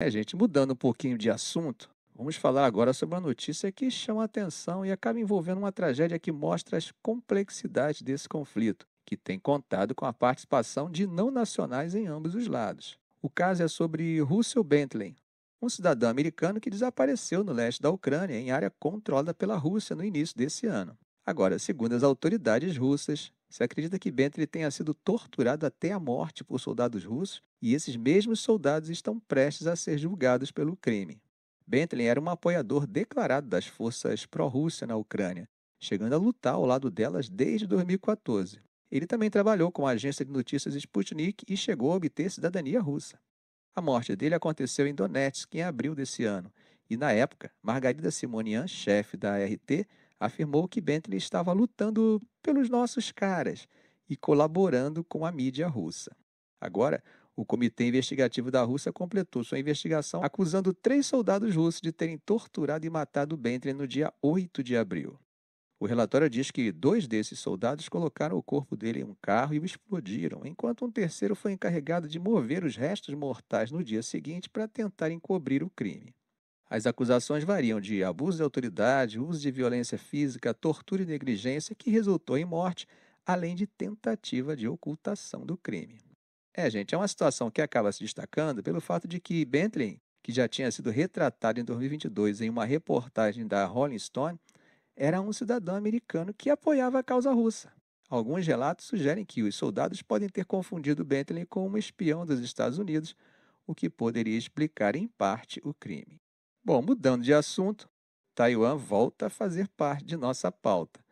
É, gente, mudando um pouquinho de assunto, vamos falar agora sobre uma notícia que chama a atenção e acaba envolvendo uma tragédia que mostra as complexidades desse conflito, que tem contado com a participação de não nacionais em ambos os lados. O caso é sobre Russell Bentley, um cidadão americano que desapareceu no leste da Ucrânia, em área controlada pela Rússia no início desse ano. Agora, segundo as autoridades russas, se acredita que Bentley tenha sido torturado até a morte por soldados russos e esses mesmos soldados estão prestes a ser julgados pelo crime. Bentley era um apoiador declarado das forças pró-Rússia na Ucrânia, chegando a lutar ao lado delas desde 2014. Ele também trabalhou com a agência de notícias Sputnik e chegou a obter cidadania russa. A morte dele aconteceu em Donetsk em abril desse ano, e na época, Margarida Simonian, chefe da RT, afirmou que Bentley estava lutando pelos nossos caras e colaborando com a mídia russa. Agora, o Comitê Investigativo da Rússia completou sua investigação acusando três soldados russos de terem torturado e matado Bentley no dia 8 de abril. O relatório diz que dois desses soldados colocaram o corpo dele em um carro e o explodiram, enquanto um terceiro foi encarregado de mover os restos mortais no dia seguinte para tentar encobrir o crime. As acusações variam de abuso de autoridade, uso de violência física, tortura e negligência que resultou em morte, além de tentativa de ocultação do crime. É, gente, é uma situação que acaba se destacando pelo fato de que Bentley, que já tinha sido retratado em 2022 em uma reportagem da Rolling Stone, era um cidadão americano que apoiava a causa russa. Alguns relatos sugerem que os soldados podem ter confundido Bentley com um espião dos Estados Unidos, o que poderia explicar em parte o crime. Bom, mudando de assunto, Taiwan volta a fazer parte de nossa pauta.